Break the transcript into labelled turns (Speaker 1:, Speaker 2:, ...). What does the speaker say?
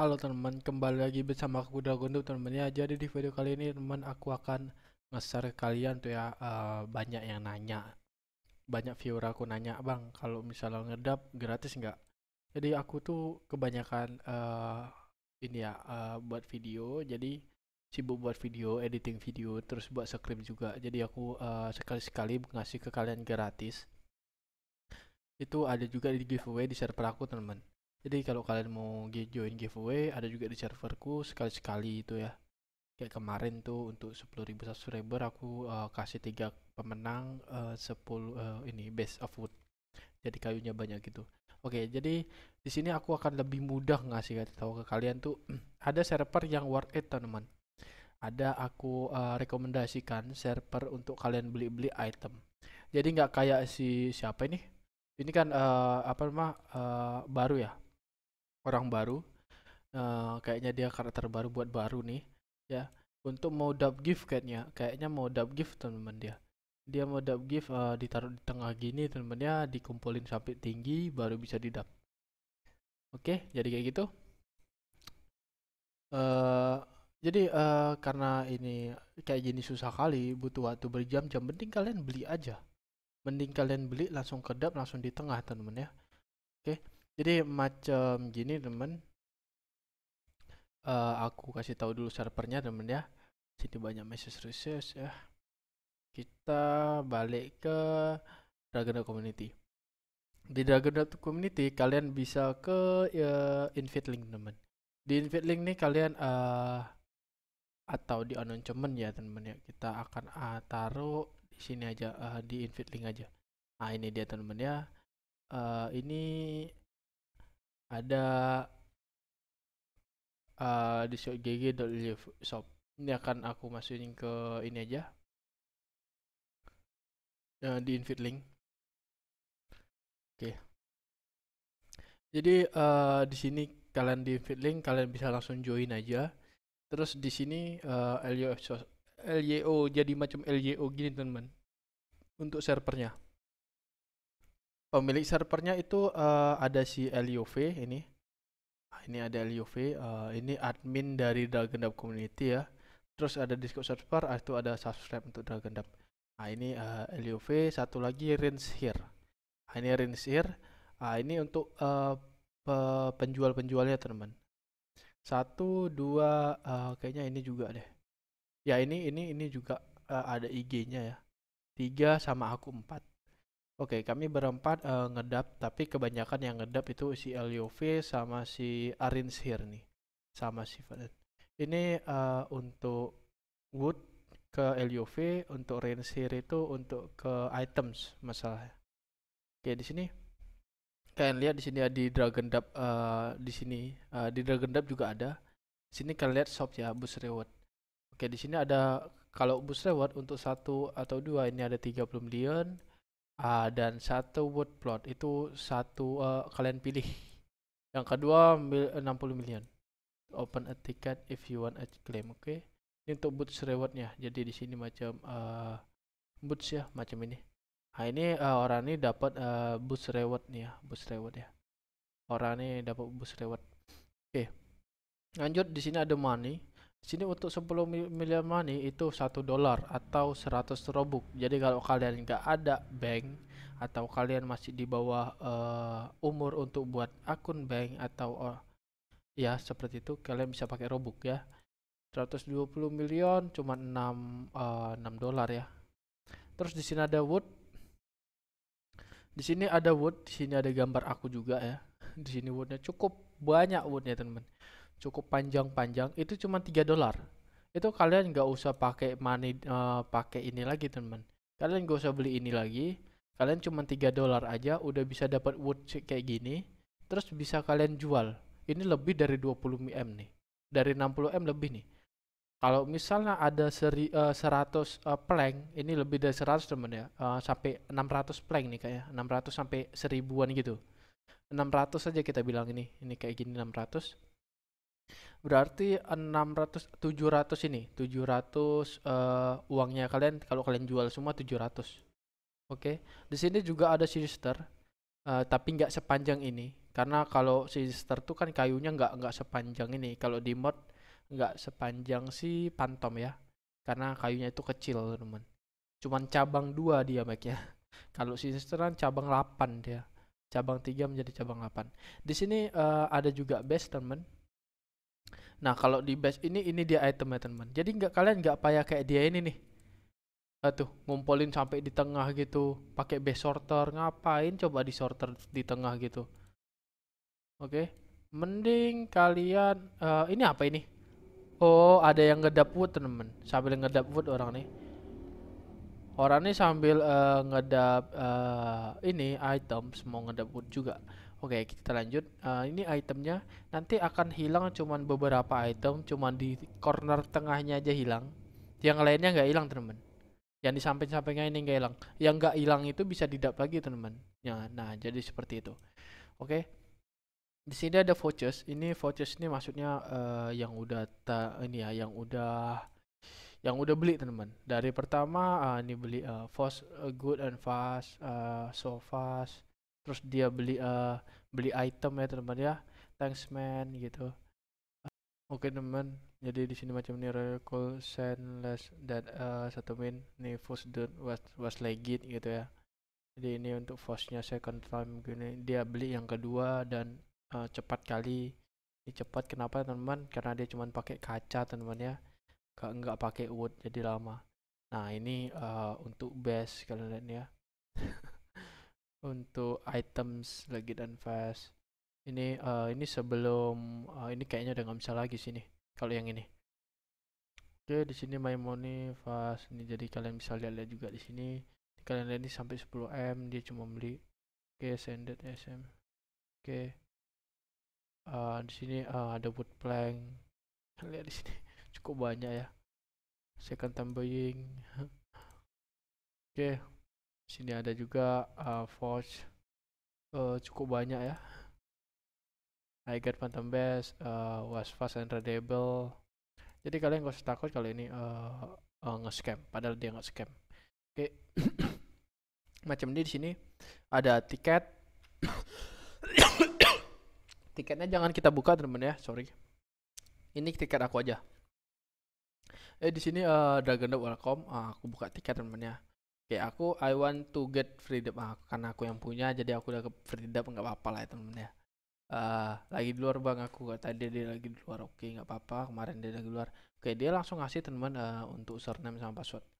Speaker 1: Halo teman, kembali lagi bersama aku Dragondo teman ya. Jadi di video kali ini teman aku akan ngeser kalian tuh ya uh, banyak yang nanya. Banyak viewer aku nanya, "Bang, kalau misalnya ngedap gratis nggak?" Jadi aku tuh kebanyakan uh, ini ya uh, buat video, jadi sibuk buat video, editing video, terus buat script juga. Jadi aku uh, sekali-sekali ngasih ke kalian gratis. Itu ada juga di giveaway di server aku, teman teman jadi kalau kalian mau join giveaway ada juga di serverku sekali-sekali itu ya. Kayak kemarin tuh untuk 10.000 subscriber aku uh, kasih tiga pemenang uh, 10 uh, ini best of wood. Jadi kayunya banyak gitu. Oke, jadi di sini aku akan lebih mudah ngasih tahu ke kalian tuh ada server yang worth it teman-teman. Ada aku uh, rekomendasikan server untuk kalian beli-beli item. Jadi nggak kayak si siapa ini? Ini kan uh, apa namanya uh, baru ya orang baru uh, kayaknya dia karakter baru buat baru nih ya untuk mau dub gift kayaknya kayaknya mau dub gift teman-teman dia dia mau dub gift uh, ditaruh di tengah gini teman-teman ya dikumpulin sampai tinggi baru bisa didap oke okay, jadi kayak gitu uh, jadi uh, karena ini kayak gini susah kali butuh waktu berjam-jam mending kalian beli aja mending kalian beli langsung kedap langsung di tengah teman-teman ya jadi macam gini temen uh, aku kasih tahu dulu servernya temen ya sini banyak message research ya kita balik ke Dragon Community di Dragon Community kalian bisa ke uh, invite link temen di invite link nih kalian uh, atau di announcement ya temen ya kita akan uh, taruh di sini aja uh, di invite link aja nah ini dia temen ya uh, ini ada uh, di GG shop ini akan aku masukin ke ini aja uh, di invite link oke okay. jadi uh, di sini kalian di invite link kalian bisa langsung join aja terus di sini uh, LYO jadi macam LYO gini teman-teman untuk servernya Pemilik servernya itu uh, ada si LUV ini. Ah, ini ada LUV uh, eh, ini admin dari Dragon Dab community ya. Terus ada Discord server, ah, itu ada subscribe untuk Dragon Dab. Nah, ini uh, eh, LUV satu lagi Rinse Here. Nah, ini Rinse Here. Nah, ini untuk uh, penjual-penjualnya, teman-teman. Satu, dua, uh, kayaknya ini juga deh. Ya, ini ini ini juga uh, ada IG-nya ya. Tiga sama aku empat Oke, kami berempat uh, ngedap, tapi kebanyakan yang ngedap itu si LUV sama si Arins here nih, sama si Valen. Ini uh, untuk wood ke LUV, untuk range here itu untuk ke items masalah. Oke, di sini kalian lihat di sini di Dragon Dap uh, eh, di sini uh, di Dragon Dap juga ada. Di sini kalian lihat shop ya, bus reward. Oke, di sini ada kalau bus reward untuk satu atau dua ini ada 30 million uh, dan satu word plot itu satu uh, kalian pilih yang kedua mil, 60 eh, million open a ticket if you want a claim oke okay? ini untuk boots rewardnya jadi di sini macam uh, boots ya macam ini nah ini uh, orang ini dapat uh, boots reward nih ya boots reward ya orang ini dapat boots reward oke okay. lanjut di sini ada money sini untuk 10 miliar money itu satu dolar atau 100 robux jadi kalau kalian nggak ada bank atau kalian masih di bawah uh, umur untuk buat akun bank atau uh, ya seperti itu kalian bisa pakai robux ya 120 miliar cuma 6 uh, 6 dolar ya terus di sini ada wood di sini ada wood di sini ada gambar aku juga ya di sini woodnya cukup banyak woodnya teman-teman cukup panjang-panjang itu cuma 3 dolar itu kalian nggak usah pakai money uh, pakai ini lagi teman kalian nggak usah beli ini lagi kalian cuma 3 dolar aja udah bisa dapat wood kayak gini terus bisa kalian jual ini lebih dari 20 mm nih dari 60 m lebih nih kalau misalnya ada seri, uh, 100 uh, plank ini lebih dari 100 temen ya uh, sampai 600 plank nih kayak 600 sampai seribuan gitu 600 aja kita bilang ini ini kayak gini 600 Berarti 600 700 ini, 700 uh, eh, uangnya kalian kalau kalian jual semua 700. Oke. Okay. Di sini juga ada sister uh, tapi nggak sepanjang ini karena kalau sister tuh kan kayunya nggak nggak sepanjang ini. Kalau di mod nggak sepanjang si pantom ya. Karena kayunya itu kecil, teman. Cuman cabang dua dia ya kalau sisteran cabang 8 dia. Cabang 3 menjadi cabang 8. Di sini uh, ada juga base, teman Nah kalau di batch ini ini dia item ya teman. Jadi nggak kalian nggak payah kayak dia ini nih. Nah, tuh ngumpulin sampai di tengah gitu. Pakai base sorter ngapain? Coba di sorter di tengah gitu. Oke. Okay. Mending kalian uh, ini apa ini? Oh ada yang ngedap wood teman. Sambil ngedap wood orang nih orang ini sambil uh, ngedap uh, ini item mau ngedap wood juga oke okay, kita lanjut uh, ini itemnya nanti akan hilang cuman beberapa item cuman di corner tengahnya aja hilang yang lainnya nggak hilang teman yang di samping-sampingnya ini nggak hilang yang nggak hilang itu bisa didap lagi teman ya nah jadi seperti itu oke okay. di sini ada vouchers ini vouchers ini maksudnya uh, yang udah ta ini ya yang udah yang udah beli teman-teman dari pertama uh, ini beli uh, eh, fast uh, eh, good and fast uh, so fast terus dia beli uh, beli item ya teman-teman ya thanks man gitu uh, oke okay, teman jadi di sini macam ini recall send less dan uh, satu min nih first done was was legit gitu ya jadi ini untuk fastnya second time gini dia beli yang kedua dan uh, cepat kali ini cepat kenapa teman-teman karena dia cuma pakai kaca teman-teman ya nggak pakai wood jadi lama nah ini uh, untuk base kalian lihat ya untuk items lagi dan fast ini uh, ini sebelum uh, ini kayaknya udah nggak bisa lagi sini kalau yang ini oke okay, di sini my money fast ini jadi kalian bisa lihat-lihat juga di sini kalian lihat ini sampai 10 m dia cuma beli oke okay, sm oke okay. uh, di sini uh, ada wood plank lihat di sini cukup banyak ya second tambahin oke okay. sini ada juga uh, forge uh, cukup banyak ya I got phantom best, uh, was fast and readable jadi kalian gak usah takut kalau ini uh, uh, nge-scam padahal dia nggak scam oke okay. macam ini di sini ada tiket tiketnya jangan kita buka teman ya sorry ini tiket aku aja eh di sini uh, Dragon Dog welcome uh, aku buka tiket temennya Oke, okay, aku I want to get freedom uh, ah, karena aku yang punya jadi aku udah ke freedom nggak apa-apa lah ya temen ya. Uh, lagi di luar bang aku gak tadi dia lagi di luar oke okay, nggak apa-apa kemarin dia lagi di luar oke okay, dia langsung ngasih temen uh, eh, untuk username sama password